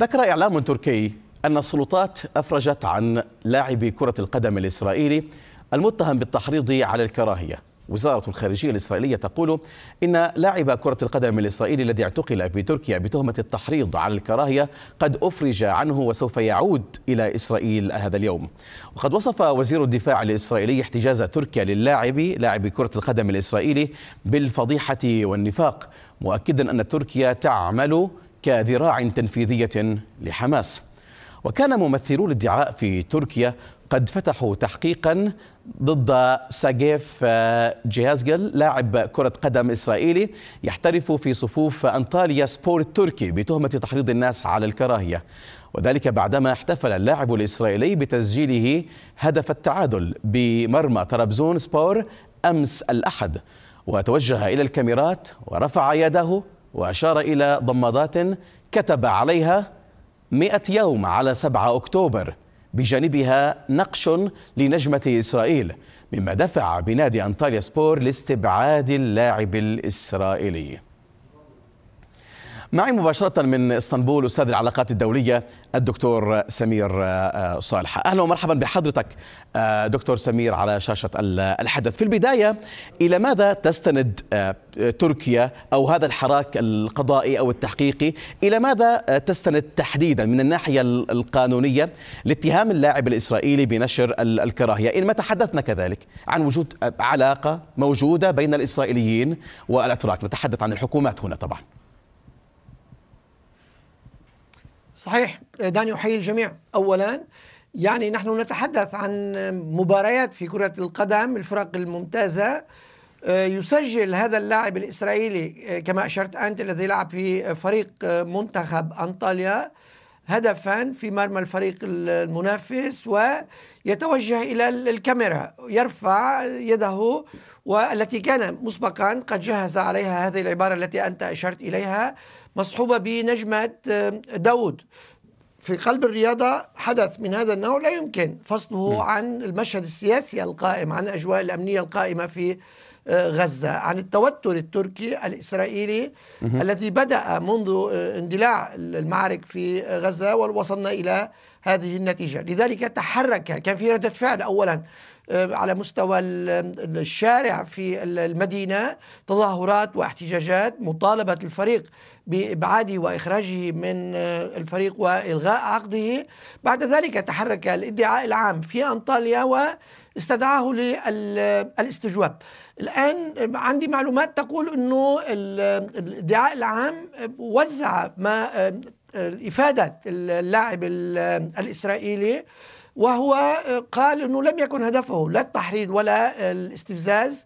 ذكر إعلام تركي أن السلطات أفرجت عن لاعب كرة القدم الإسرائيلي المتهم بالتحريض على الكراهية وزارة الخارجية الإسرائيلية تقول إن لاعب كرة القدم الإسرائيلي الذي اعتقل بتركيا بتهمة التحريض على الكراهية قد أفرج عنه وسوف يعود إلى إسرائيل هذا اليوم وقد وصف وزير الدفاع الإسرائيلي احتجاز تركيا للاعب لاعب كرة القدم الإسرائيلي بالفضيحة والنفاق مؤكدا أن تركيا تعمل كذراع تنفيذية لحماس وكان ممثلو الادعاء في تركيا قد فتحوا تحقيقا ضد ساجيف آه، جيازجل لاعب كرة قدم إسرائيلي يحترف في صفوف أنطاليا سبور التركي بتهمة تحريض الناس على الكراهية وذلك بعدما احتفل اللاعب الإسرائيلي بتسجيله هدف التعادل بمرمى طرابزون سبور أمس الأحد وتوجه إلى الكاميرات ورفع يده وأشار إلى ضمادات كتب عليها مئة يوم على 7 أكتوبر بجانبها نقش لنجمة إسرائيل مما دفع بنادي أنطاليا سبور لاستبعاد اللاعب الإسرائيلي معي مباشرة من اسطنبول أستاذ العلاقات الدولية الدكتور سمير آه، آه، صالح أهلا ومرحبا بحضرتك آه، دكتور سمير على شاشة الحدث في البداية إلى ماذا تستند تركيا أو هذا الحراك القضائي أو التحقيقي إلى ماذا تستند تحديدا من الناحية القانونية لاتهام اللاعب الإسرائيلي بنشر الكراهية إن ما تحدثنا كذلك عن وجود علاقة موجودة بين الإسرائيليين والأتراك نتحدث عن الحكومات هنا طبعاً صحيح دعني أحيي الجميع أولا يعني نحن نتحدث عن مباريات في كرة القدم الفرق الممتازة آه، يسجل هذا اللاعب الإسرائيلي آه، كما أشرت أنت الذي لعب في فريق آه، منتخب أنطاليا هدفا في مرمى الفريق المنافس ويتوجه إلى الكاميرا يرفع يده والتي كان مسبقا قد جهز عليها هذه العبارة التي أنت أشرت إليها مصحوبة بنجمة داود في قلب الرياضة حدث من هذا النوع لا يمكن فصله عن المشهد السياسي القائم عن الأجواء الأمنية القائمة في آه، غزة عن التوتر التركي الإسرائيلي الذي بدأ منذ آه، اندلاع المعارك في غزة ووصلنا إلى هذه النتيجة لذلك تحرك كان في ردة فعل أولا آه، على مستوى الشارع في المدينة تظاهرات واحتجاجات مطالبة الفريق بإبعاده وإخراجه من آه، الفريق وإلغاء عقده بعد ذلك تحرك الادعاء العام في أنطاليا و استدعاه للاستجواب الآن عندي معلومات تقول أنه الادعاء العام وزع ما آه، إفادة اللاعب الإسرائيلي وهو قال أنه لم يكن هدفه لا التحريض ولا الاستفزاز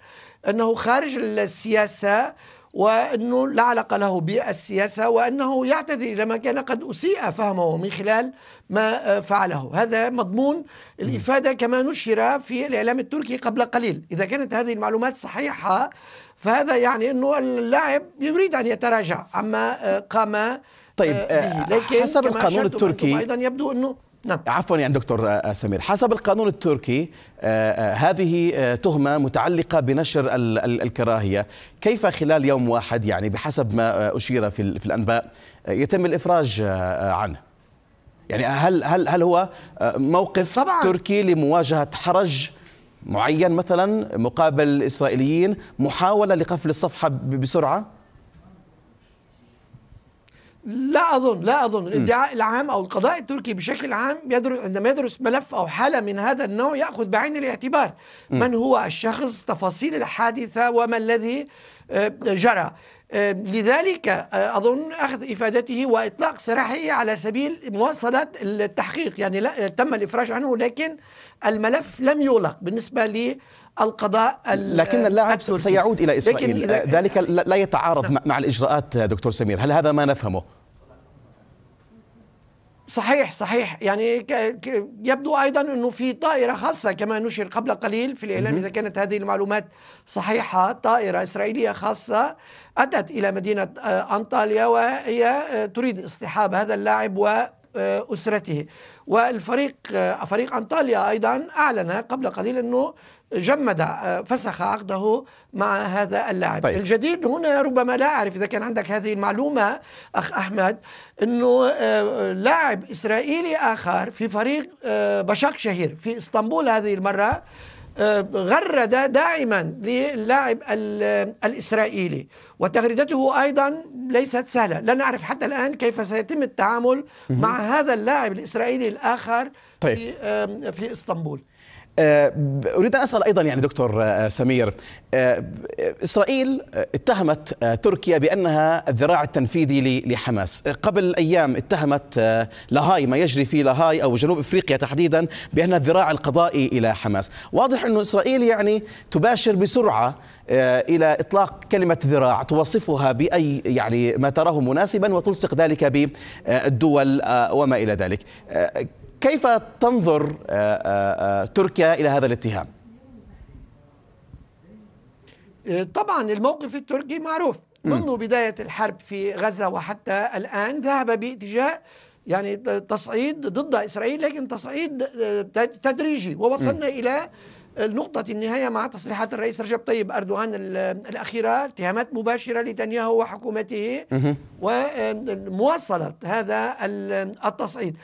أنه خارج السياسة وأنه لا علاقة له بالسياسة وأنه يعتذر إلى ما كان قد أسيء فهمه من خلال ما فعله هذا مضمون الإفادة كما نشر في الإعلام التركي قبل قليل إذا كانت هذه المعلومات صحيحة فهذا يعني أنه اللاعب يريد أن يتراجع عما قام طيب آه، لكن حسب القانون التركي أيضا يبدو أنه نعم. عفوا يعني دكتور آه، آه، سمير حسب القانون التركي آه، هذه تهمة متعلقة بنشر الكراهية كيف خلال يوم واحد يعني بحسب ما أشير في الأنباء يتم الإفراج عنه يعني هل هل هل هو موقف طبعا. تركي لمواجهة حرج معين مثلا مقابل الإسرائيليين محاولة لقفل الصفحة بسرعة لا اظن لا اظن الادعاء العام او القضاء التركي بشكل عام يدرس عندما يدرس ملف او حاله من هذا النوع ياخذ بعين الاعتبار من هو الشخص تفاصيل الحادثه وما الذي آه، جرى آه، لذلك آه، أظن أخذ إفادته وإطلاق سراحه على سبيل مواصلة التحقيق يعني لا تم الإفراج عنه لكن الملف لم يغلق بالنسبة لي القضاء لكن اللاعب سيعود الى اسرائيل ذلك لا يتعارض نعم. مع الاجراءات دكتور سمير هل هذا ما نفهمه صحيح صحيح يعني يبدو ايضا انه في طائره خاصه كما نشر قبل قليل في الاعلام اذا كانت هذه المعلومات صحيحه طائره اسرائيليه خاصه اتت الى مدينه آه، انطاليا وهي آه، تريد اصطحاب هذا اللاعب و آه، أسرته والفريق آه، فريق أنطاليا أيضا أعلن قبل قليل أنه جمد آه، فسخ عقده مع هذا اللاعب طيب. الجديد هنا ربما لا أعرف إذا كان عندك هذه المعلومة أخ أحمد أنه لاعب إسرائيلي آخر في فريق بشاك شهير في إسطنبول هذه المرة غرد دائما للاعب الإسرائيلي وتغريدته أيضا ليست سهلة لا نعرف حتى الآن كيف سيتم التعامل مع هذا اللاعب الإسرائيلي الآخر طيب. في, في إسطنبول آه، اريد ان اسال ايضا يعني دكتور آه، سمير آه، اسرائيل اتهمت تركيا بانها الذراع التنفيذي لحماس قبل ايام اتهمت لاهاي ما يجري في لاهاي او جنوب افريقيا تحديدا بانها الذراع القضائي الى حماس واضح انه اسرائيل يعني تباشر بسرعه الى اطلاق كلمه ذراع توصفها باي يعني ما تراه مناسبا وتلصق ذلك بالدول وما الى ذلك كيف تنظر آه، آه، آه، تركيا إلى هذا الاتهام؟ طبعا الموقف التركي معروف منذ بداية الحرب في غزة وحتى الآن ذهب باتجاه يعني تصعيد ضد إسرائيل لكن تصعيد تدريجي ووصلنا إلى نقطة النهاية مع تصريحات الرئيس رجب طيب أردوغان الأخيرة اتهامات مباشرة لتنياهو وحكومته ومواصلة هذا التصعيد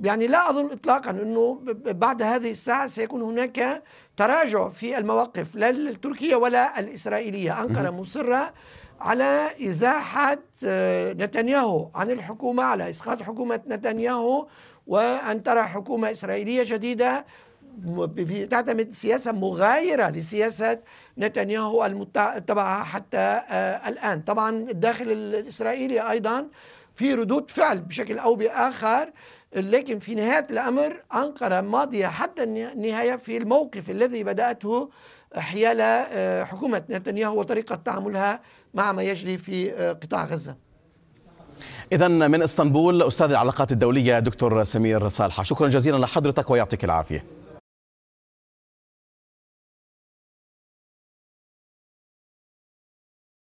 يعني لا أظن إطلاقا أنه بعد هذه الساعة سيكون هناك تراجع في المواقف لا التركية ولا الإسرائيلية أنقرة مصرة على إزاحة آه، نتنياهو عن الحكومة على إسقاط حكومة نتنياهو وأن ترى حكومة إسرائيلية جديدة تعتمد سياسة مغايرة لسياسة نتنياهو المتبعة حتى آه، الآن طبعا الداخل الإسرائيلي أيضا في ردود فعل بشكل أو بآخر لكن في نهاية الأمر أنقرة ماضية حتى النهاية في الموقف الذي بدأته حيال آه، حكومة نتنياهو وطريقة تعاملها مع ما يجري في آه، قطاع غزة إذا من اسطنبول أستاذ العلاقات الدولية دكتور سمير صالحة شكرا جزيلا لحضرتك ويعطيك العافية